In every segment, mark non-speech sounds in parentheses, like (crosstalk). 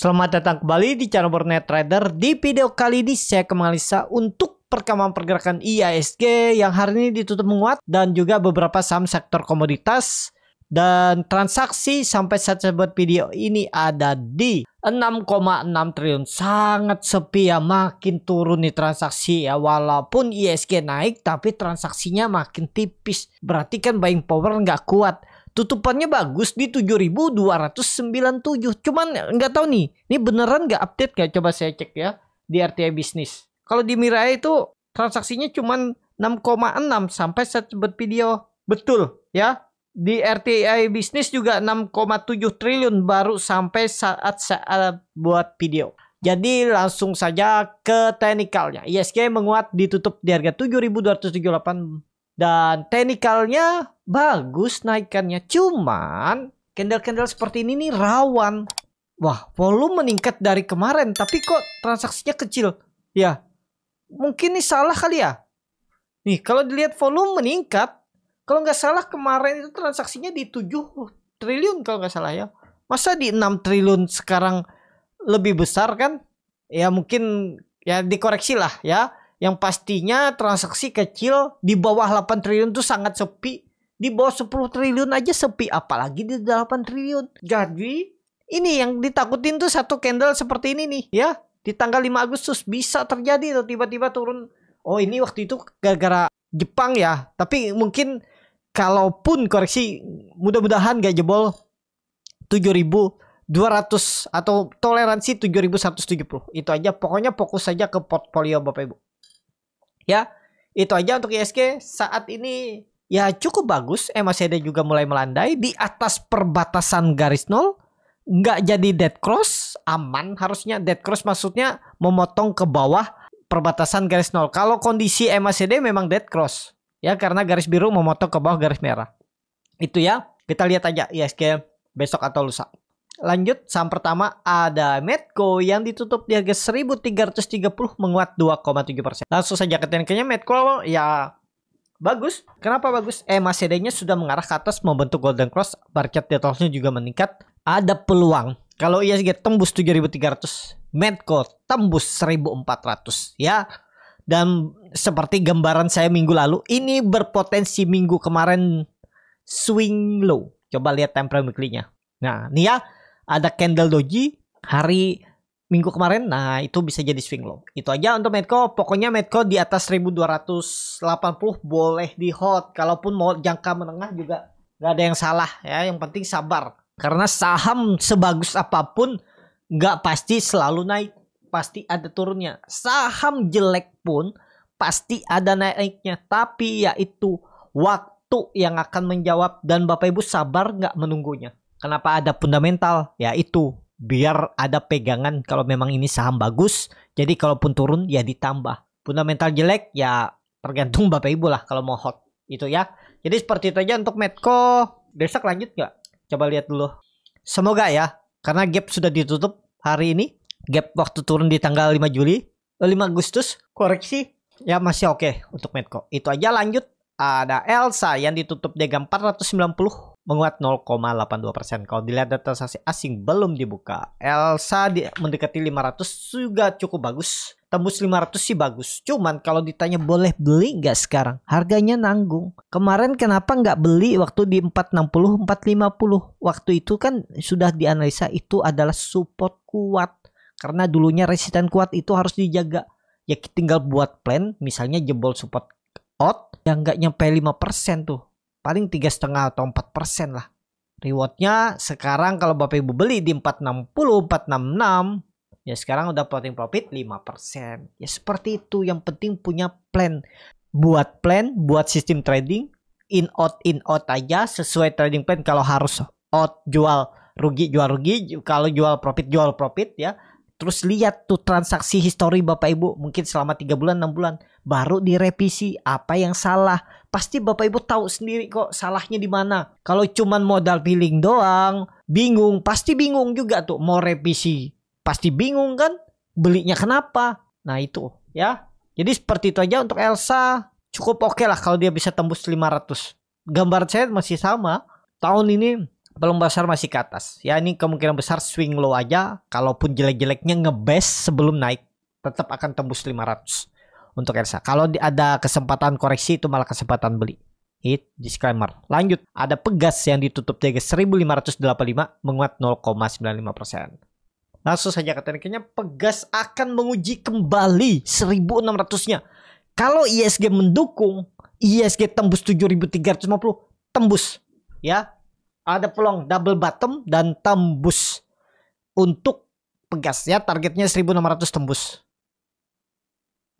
Selamat datang kembali di channel Borneo Trader. Di video kali ini saya kembali menganalisa untuk perkembangan pergerakan IISG yang hari ini ditutup menguat dan juga beberapa saham sektor komoditas dan transaksi sampai saat saya buat video ini ada di 6,6 triliun sangat sepi ya makin turun nih transaksi ya walaupun ISG naik tapi transaksinya makin tipis berarti kan buying power nggak kuat tutupannya bagus di 7297 cuman nggak tahu nih ini beneran nggak update nggak coba saya cek ya di RTI bisnis kalau di Mirai itu transaksinya cuman 6,6 sampai buat video betul ya di RTI bisnis juga 6,7 triliun baru sampai saat saat buat video jadi langsung saja ke teknikalnya. ISG menguat ditutup di harga 7.278 dan teknikalnya bagus naikannya. Cuman candle-candle seperti ini nih rawan. Wah, volume meningkat dari kemarin tapi kok transaksinya kecil. Ya. Mungkin ini salah kali ya. Nih, kalau dilihat volume meningkat, kalau nggak salah kemarin itu transaksinya di 7 triliun kalau nggak salah ya. Masa di 6 triliun sekarang lebih besar kan? Ya mungkin ya dikoreksi lah ya. Yang pastinya transaksi kecil di bawah 8 triliun itu sangat sepi di bawah 10 triliun aja sepi, apalagi di 8 triliun. Jadi, ini yang ditakutin tuh satu candle seperti ini nih, ya. Di tanggal 5 Agustus bisa terjadi tuh tiba-tiba turun. Oh, ini waktu itu gara-gara Jepang ya. Tapi mungkin kalaupun koreksi mudah-mudahan gak jebol ratus atau toleransi 7170 itu aja pokoknya fokus saja ke portfolio Bapak Ibu ya itu aja untuk ISG saat ini ya cukup bagus. Eh, MACD juga mulai melandai di atas perbatasan garis nol. Nggak jadi dead cross, aman. Harusnya dead cross maksudnya memotong ke bawah perbatasan garis nol. Kalau kondisi MACD memang dead cross. Ya karena garis biru memotong ke bawah garis merah. Itu ya. Kita lihat aja ISG besok atau lusa. Lanjut saham pertama ada Medco yang ditutup di harga 1330 menguat 2,7%. Langsung saja ke tekniknya Medco ya Bagus. Kenapa bagus? Eh, mercedes nya sudah mengarah ke atas membentuk golden cross, market detailsnya juga meningkat. Ada peluang. Kalau ISG iya tembus 7300, Medco tembus 1400 ya. Dan seperti gambaran saya minggu lalu, ini berpotensi minggu kemarin swing low. Coba lihat time frame weekly-nya. Nah, nih ya, ada candle doji hari minggu kemarin nah itu bisa jadi swing low itu aja untuk Medco pokoknya Medco di atas 1280 boleh di hold kalaupun mau jangka menengah juga nggak ada yang salah ya yang penting sabar karena saham sebagus apapun nggak pasti selalu naik pasti ada turunnya saham jelek pun pasti ada naiknya tapi yaitu waktu yang akan menjawab dan Bapak Ibu sabar nggak menunggunya kenapa ada fundamental yaitu biar ada pegangan kalau memang ini saham bagus. Jadi kalaupun turun ya ditambah. Fundamental jelek ya tergantung (laughs) Bapak Ibu lah kalau mau hot itu ya. Jadi seperti itu aja untuk Medco. Besok lanjut nggak? Coba lihat dulu. Semoga ya karena gap sudah ditutup hari ini. Gap waktu turun di tanggal 5 Juli, 5 eh, Agustus koreksi ya masih oke okay untuk Medco. Itu aja lanjut ada Elsa yang ditutup dengan 490 menguat 0,82%. persen. Kalau dilihat data transaksi asing belum dibuka, Elsa di, mendekati 500 juga cukup bagus. Tembus 500 sih bagus. Cuman kalau ditanya boleh beli nggak sekarang, harganya nanggung. Kemarin kenapa nggak beli waktu di 460, 450? Waktu itu kan sudah dianalisa itu adalah support kuat. Karena dulunya resisten kuat itu harus dijaga. Ya tinggal buat plan, misalnya jebol support out yang nggak nyampe 5% tuh paling tiga setengah atau empat persen lah. Rewardnya sekarang kalau Bapak Ibu beli di empat empat enam puluh enam enam ya sekarang udah floating profit lima persen. Ya seperti itu, yang penting punya plan. Buat plan, buat sistem trading, in out in out aja sesuai trading plan kalau harus out jual rugi jual rugi kalau jual profit jual profit ya terus lihat tuh transaksi histori Bapak Ibu mungkin selama tiga bulan enam bulan baru direvisi apa yang salah pasti Bapak Ibu tahu sendiri kok salahnya di mana. Kalau cuman modal feeling doang, bingung, pasti bingung juga tuh mau revisi. Pasti bingung kan? Belinya kenapa? Nah, itu ya. Jadi seperti itu aja untuk Elsa. Cukup oke okay lah kalau dia bisa tembus 500. Gambar saya masih sama. Tahun ini belum besar masih ke atas. Ya ini kemungkinan besar swing low aja. Kalaupun jelek-jeleknya ngebes sebelum naik. Tetap akan tembus 500 untuk Ersa, Kalau ada kesempatan koreksi itu malah kesempatan beli. It disclaimer. Lanjut, ada pegas yang ditutup jaga 1585 menguat 0,95%. Langsung saja ke tekniknya, pegas akan menguji kembali 1600-nya. Kalau ISG mendukung, ISG tembus 7350, tembus ya. Ada peluang double bottom dan tembus untuk pegas ya, targetnya 1600 tembus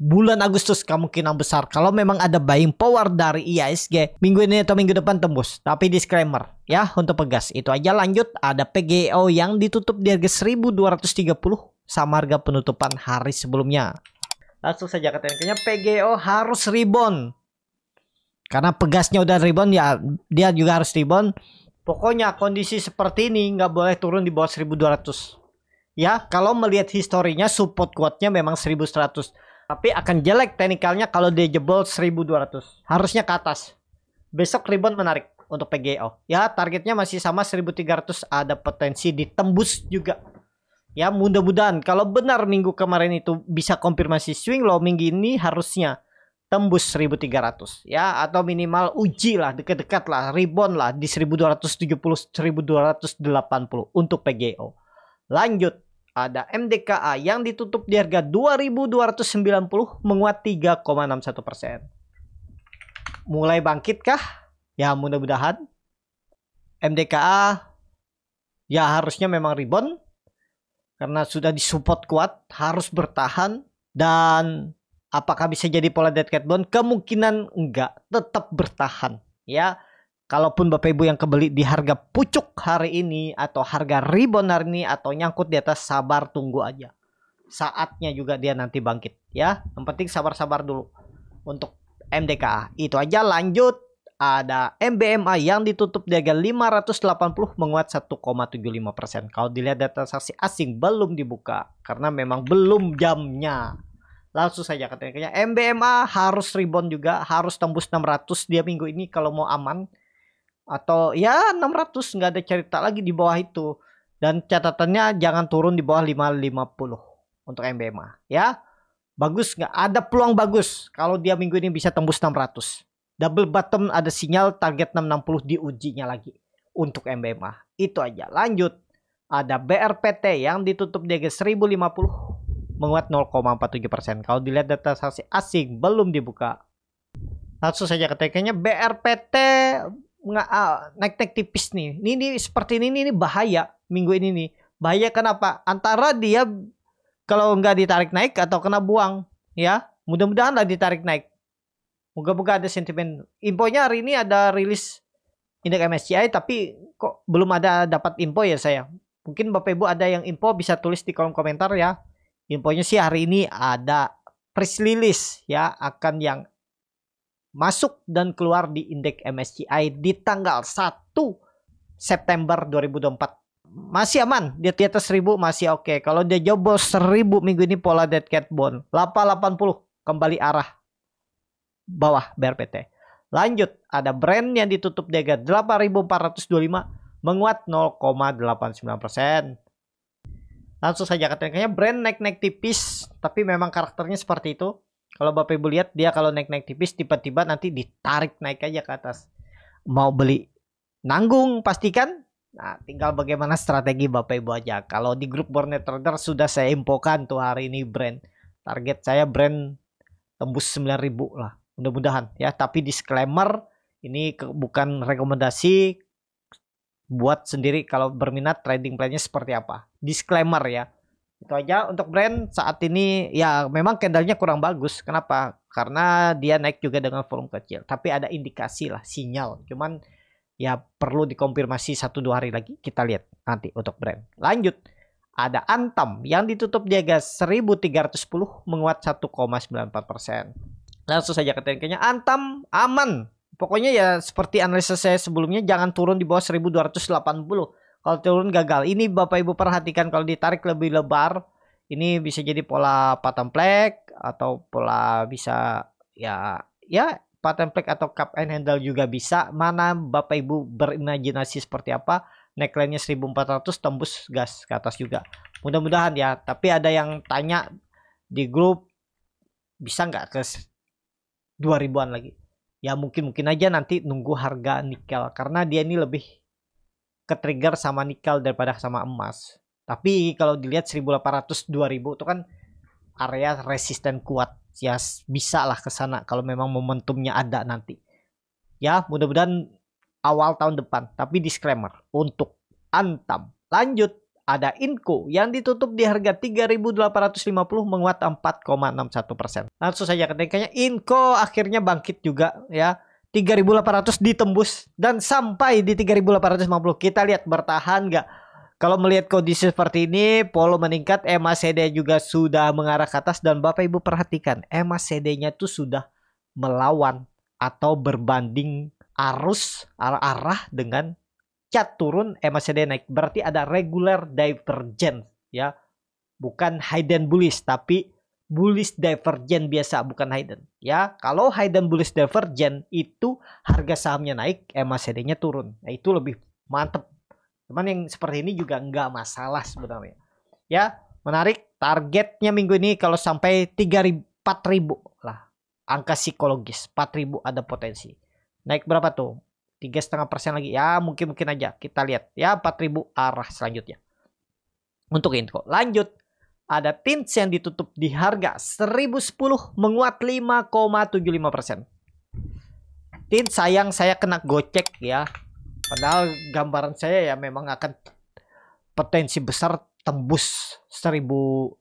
bulan Agustus kemungkinan besar kalau memang ada buying power dari e ISG minggu ini atau minggu depan tembus tapi disclaimer ya untuk pegas itu aja lanjut ada PGO yang ditutup di harga 1230 sama harga penutupan hari sebelumnya langsung saja katanya PGO harus rebound karena pegasnya udah rebound ya dia juga harus rebound pokoknya kondisi seperti ini nggak boleh turun di bawah 1200 ya kalau melihat historinya support kuatnya memang 1100 tapi akan jelek teknikalnya kalau dia jebol 1200. Harusnya ke atas. Besok rebound menarik untuk PGO. Ya, targetnya masih sama 1300 ada potensi ditembus juga. Ya, mudah-mudahan kalau benar minggu kemarin itu bisa konfirmasi swing low minggu ini harusnya tembus 1300 ya atau minimal uji lah dekat-dekat lah rebound lah di 1270 1280 untuk PGO. Lanjut ada MDKA yang ditutup di harga 2290 menguat 3,61 persen. Mulai bangkitkah? Ya mudah-mudahan. MDKA ya harusnya memang rebound karena sudah disupport kuat harus bertahan dan apakah bisa jadi pola dead cat bond kemungkinan enggak tetap bertahan ya kalaupun Bapak Ibu yang kebeli di harga pucuk hari ini atau harga ribon hari ini atau nyangkut di atas sabar tunggu aja. Saatnya juga dia nanti bangkit ya. Yang penting sabar-sabar dulu untuk MDKA. Itu aja lanjut ada MBMA yang ditutup di harga 580 menguat 1,75%. Kalau dilihat data saksi asing belum dibuka karena memang belum jamnya. Langsung saja katanya MBMA harus rebound juga, harus tembus 600 dia minggu ini kalau mau aman atau ya 600 nggak ada cerita lagi di bawah itu dan catatannya jangan turun di bawah 550 untuk MBMA ya bagus nggak ada peluang bagus kalau dia minggu ini bisa tembus 600 double bottom ada sinyal target 660 diujinya lagi untuk MBMA itu aja lanjut ada BRPT yang ditutup di 1050 menguat 0,47% kalau dilihat data saksi asing belum dibuka langsung saja keteknya BRPT Ah, naik naik tipis nih. Ini, ini seperti ini, ini ini bahaya minggu ini nih. Bahaya kenapa? Antara dia kalau nggak ditarik naik atau kena buang, ya. Mudah-mudahan lah ditarik naik. Moga-moga ada sentimen. Infonya hari ini ada rilis indeks MSCI tapi kok belum ada dapat info ya saya. Mungkin Bapak Ibu ada yang info bisa tulis di kolom komentar ya. Infonya sih hari ini ada press release ya akan yang masuk dan keluar di indeks MSCI di tanggal 1 September 2024. Masih aman, di atas 1000 masih oke. Okay. Kalau dia jauh 1000 minggu ini pola dead cat bond 880 kembali arah bawah BRPT. Lanjut, ada brand yang ditutup dega 8425 menguat 0,89%. Langsung saja katanya brand naik-naik tipis tapi memang karakternya seperti itu. Kalau Bapak Ibu lihat dia kalau naik-naik tipis tiba-tiba nanti ditarik naik aja ke atas. Mau beli nanggung pastikan. Nah, tinggal bagaimana strategi Bapak Ibu aja. Kalau di grup Bornet Trader sudah saya infokan tuh hari ini brand. Target saya brand tembus 9000 lah. Mudah-mudahan ya, tapi disclaimer ini ke, bukan rekomendasi buat sendiri kalau berminat trading plannya seperti apa. Disclaimer ya. Itu aja untuk brand saat ini ya memang candlenya kurang bagus. Kenapa? Karena dia naik juga dengan volume kecil. Tapi ada indikasi lah sinyal. Cuman ya perlu dikonfirmasi satu dua hari lagi kita lihat nanti untuk brand. Lanjut ada Antam yang ditutup di ratus 1310 menguat 1,94 persen. Langsung saja ke tekniknya Antam aman. Pokoknya ya seperti analisa saya sebelumnya jangan turun di bawah 1280. Kalau turun gagal. Ini Bapak Ibu perhatikan kalau ditarik lebih lebar, ini bisa jadi pola pattern flag atau pola bisa ya ya pattern flag atau cup and handle juga bisa. Mana Bapak Ibu berimajinasi seperti apa? Neckline-nya 1400 tembus gas ke atas juga. Mudah-mudahan ya. Tapi ada yang tanya di grup bisa nggak ke 2000-an lagi? Ya mungkin-mungkin aja nanti nunggu harga nikel karena dia ini lebih ketrigger sama nikel daripada sama emas. Tapi kalau dilihat 1800 2000 itu kan area resisten kuat. Ya bisa lah kesana kalau memang momentumnya ada nanti. Ya, mudah-mudahan awal tahun depan. Tapi disclaimer untuk Antam. Lanjut ada Inco yang ditutup di harga 3.850 menguat 4,61 persen. Langsung saja kenaikannya Inco akhirnya bangkit juga ya 3800 ditembus dan sampai di 3850 kita lihat bertahan nggak kalau melihat kondisi seperti ini polo meningkat MACD juga sudah mengarah ke atas dan Bapak Ibu perhatikan MACD nya itu sudah melawan atau berbanding arus arah dengan cat turun MACD naik berarti ada regular divergent ya bukan hidden bullish tapi bullish divergent biasa bukan hidden ya kalau hidden bullish divergent itu harga sahamnya naik MACD-nya turun nah, itu lebih mantep cuman yang seperti ini juga nggak masalah sebenarnya ya menarik targetnya minggu ini kalau sampai 3000 4000 lah angka psikologis 4000 ada potensi naik berapa tuh tiga setengah persen lagi ya mungkin mungkin aja kita lihat ya 4000 arah selanjutnya untuk info lanjut ada Tints yang ditutup di harga 1010 menguat 5,75%. Tints sayang saya kena gocek ya. Padahal gambaran saya ya memang akan potensi besar tembus 1080.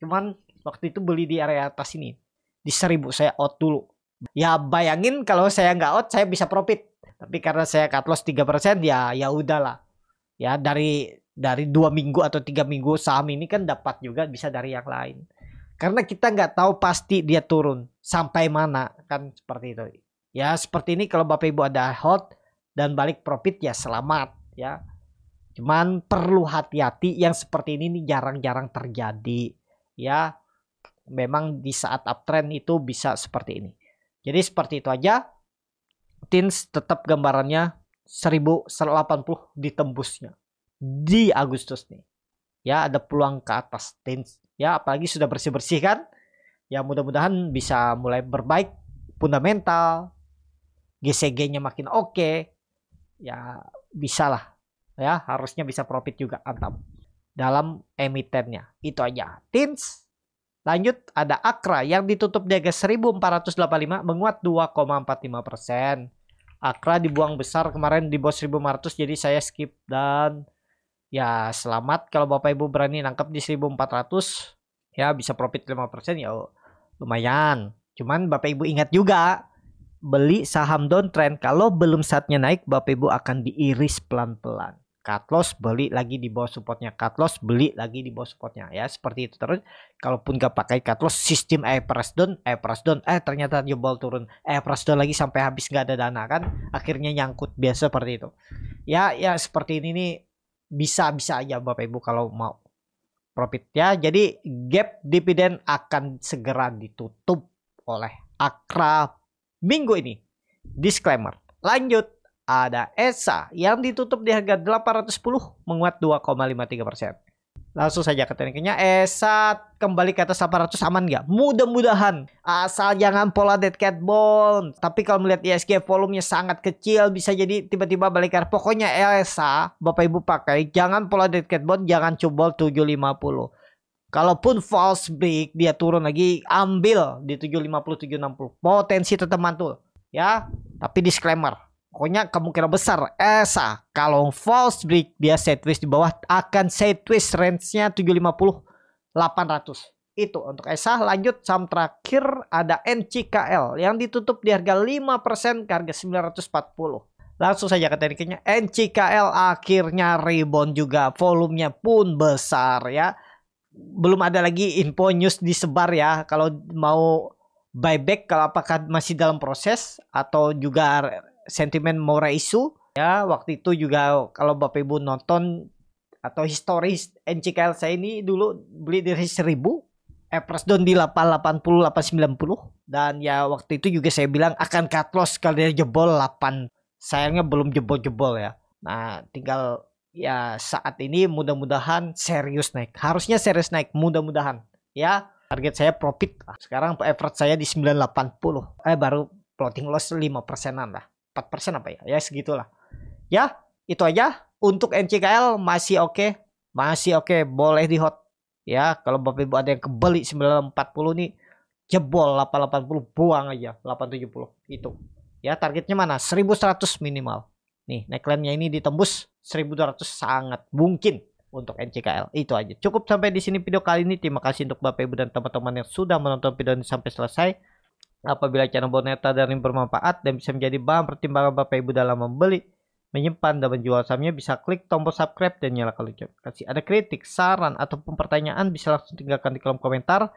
Cuman waktu itu beli di area atas ini. Di 1000 saya out dulu. Ya bayangin kalau saya nggak out saya bisa profit. Tapi karena saya cut loss 3% ya ya udahlah. Ya dari dari dua minggu atau tiga minggu saham ini kan dapat juga bisa dari yang lain karena kita nggak tahu pasti dia turun sampai mana kan seperti itu ya seperti ini kalau bapak ibu ada hot dan balik profit ya selamat ya cuman perlu hati-hati yang seperti ini nih jarang-jarang terjadi ya memang di saat uptrend itu bisa seperti ini jadi seperti itu aja tins tetap gambarannya 1080 ditembusnya di Agustus nih. Ya, ada peluang ke atas tens. Ya, apalagi sudah bersih-bersih kan? Ya, mudah-mudahan bisa mulai berbaik fundamental. GCG-nya makin oke. Okay. Ya, bisalah. Ya, harusnya bisa profit juga Antam dalam emitennya. Itu aja. Tins Lanjut ada Akra yang ditutup di harga 1485 menguat 2,45 Akra dibuang besar kemarin di bawah 1500 jadi saya skip dan ya selamat kalau Bapak Ibu berani nangkep di 1400 ya bisa profit 5% ya lumayan. Cuman Bapak Ibu ingat juga beli saham downtrend kalau belum saatnya naik Bapak Ibu akan diiris pelan-pelan. Cut loss beli lagi di bawah supportnya, cut loss beli lagi di bawah supportnya ya seperti itu terus. Kalaupun gak pakai cut loss sistem air press down, air press down, eh ternyata jebol turun, air press down lagi sampai habis gak ada dana kan akhirnya nyangkut biasa seperti itu. Ya ya seperti ini nih bisa-bisa aja Bapak Ibu kalau mau profit ya. Jadi gap dividen akan segera ditutup oleh Akra minggu ini. Disclaimer. Lanjut ada ESA yang ditutup di harga 810 menguat 2,53 persen. Langsung saja ke tekniknya. e eh, kembali ke atas 800 aman nggak? Mudah-mudahan. Asal jangan pola dead cat bone Tapi kalau melihat ISG volumenya sangat kecil bisa jadi tiba-tiba balik ke Pokoknya ESA Bapak Ibu pakai jangan pola dead cat bone jangan cubol 750. Kalaupun false break dia turun lagi ambil di 750 760. Potensi tetap mantul ya. Tapi disclaimer Pokoknya kemungkinan besar Esa kalau false break dia twist di bawah akan twist range-nya 750 800. Itu untuk Esa. Lanjut saham terakhir ada NCKL yang ditutup di harga 5% ke harga 940. Langsung saja ke tekniknya NCKL akhirnya rebound juga volumenya pun besar ya. Belum ada lagi info news disebar ya kalau mau buyback kalau apakah masih dalam proses atau juga sentimen Isu ya waktu itu juga kalau Bapak Ibu nonton atau historis NCKL saya ini dulu beli dari 1000 Epres eh, down di 880 890 dan ya waktu itu juga saya bilang akan cut loss kalau dia jebol 8 sayangnya belum jebol-jebol ya nah tinggal ya saat ini mudah-mudahan serius naik harusnya serius naik mudah-mudahan ya target saya profit sekarang average saya di 980 eh baru plotting loss 5 persenan lah 4% apa ya? Ya segitulah. Ya, itu aja untuk NCKL masih oke. Okay. Masih oke, okay. boleh di hot. Ya, kalau Bapak Ibu ada yang kebeli 940 nih jebol 880 buang aja 870 itu. Ya, targetnya mana? 1100 minimal. Nih, neckline-nya ini ditembus 1200 sangat mungkin untuk NCKL. Itu aja. Cukup sampai di sini video kali ini. Terima kasih untuk Bapak Ibu dan teman-teman yang sudah menonton video ini sampai selesai apabila channel boneta dan bermanfaat dan bisa menjadi bahan pertimbangan Bapak Ibu dalam membeli, menyimpan, dan menjual sahamnya, bisa klik tombol subscribe dan nyalakan lonceng notifikasi. Ada kritik, saran, ataupun pertanyaan bisa langsung tinggalkan di kolom komentar.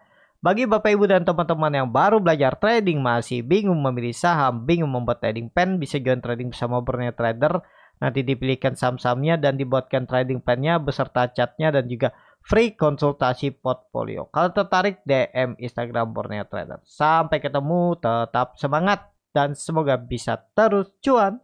Bagi Bapak Ibu dan teman-teman yang baru belajar trading masih bingung memilih saham, bingung membuat trading plan, bisa join trading bersama Borneo Trader. Nanti dipilihkan saham-sahamnya dan dibuatkan trading plan-nya beserta chat-nya dan juga free konsultasi portfolio. Kalau tertarik DM Instagram Borneo Trader. Sampai ketemu, tetap semangat dan semoga bisa terus cuan.